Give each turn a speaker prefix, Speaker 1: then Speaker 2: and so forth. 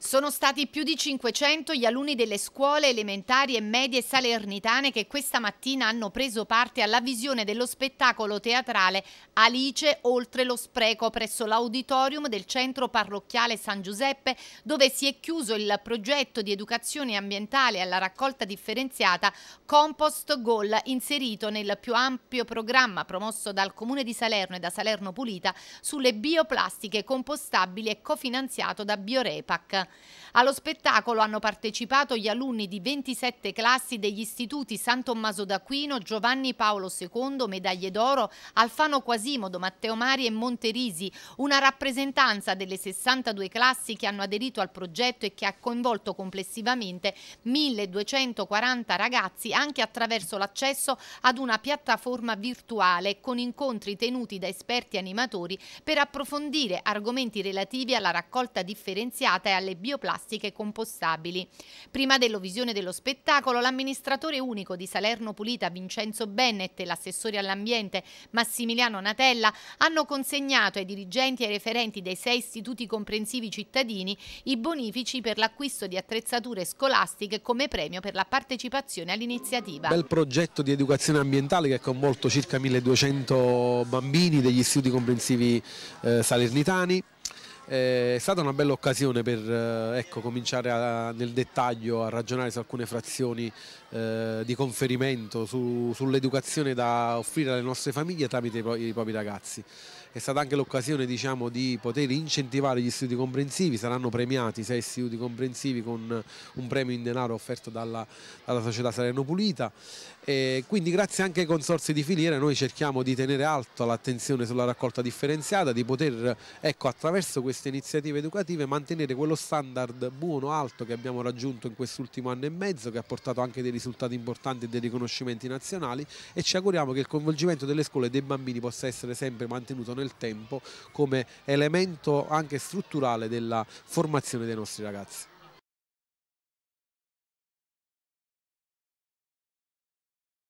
Speaker 1: Sono stati più di 500 gli alunni delle scuole elementari e medie salernitane che questa mattina hanno preso parte alla visione dello spettacolo teatrale Alice oltre lo spreco presso l'auditorium del centro parrocchiale San Giuseppe dove si è chiuso il progetto di educazione ambientale alla raccolta differenziata Compost Goal inserito nel più ampio programma promosso dal Comune di Salerno e da Salerno Pulita sulle bioplastiche compostabili e cofinanziato da Biorepac. Allo spettacolo hanno partecipato gli alunni di 27 classi degli istituti San Tommaso d'Aquino, Giovanni Paolo II, medaglie d'oro, Alfano Quasimodo, Matteo Mari e Monterisi, una rappresentanza delle 62 classi che hanno aderito al progetto e che ha coinvolto complessivamente 1240 ragazzi anche attraverso l'accesso ad una piattaforma virtuale con incontri tenuti da esperti animatori per approfondire argomenti relativi alla raccolta differenziata e alle bioplastiche compostabili. Prima dell'ovvisione dello spettacolo, l'amministratore unico di Salerno Pulita Vincenzo Bennett e l'assessore all'ambiente Massimiliano Natella hanno consegnato ai dirigenti e ai referenti dei sei istituti comprensivi cittadini i bonifici per l'acquisto di attrezzature scolastiche come premio per la partecipazione all'iniziativa. Bel
Speaker 2: progetto di educazione ambientale che ha coinvolto circa 1200 bambini degli istituti comprensivi eh, salernitani eh, è stata una bella occasione per eh, ecco, cominciare a, nel dettaglio a ragionare su alcune frazioni eh, di conferimento, su, sull'educazione da offrire alle nostre famiglie tramite i, pro i propri ragazzi. È stata anche l'occasione diciamo, di poter incentivare gli istituti comprensivi, saranno premiati sei istituti comprensivi con un premio in denaro offerto dalla, dalla società Salerno Pulita. E quindi grazie anche ai consorsi di filiera noi cerchiamo di tenere alto l'attenzione sulla raccolta differenziata, di poter ecco, attraverso questi queste iniziative educative mantenere quello standard buono, alto che abbiamo raggiunto in quest'ultimo anno e mezzo, che ha portato anche dei risultati importanti e dei riconoscimenti nazionali e ci auguriamo che il coinvolgimento delle scuole e dei bambini possa essere sempre mantenuto nel tempo come elemento anche strutturale della formazione dei nostri ragazzi.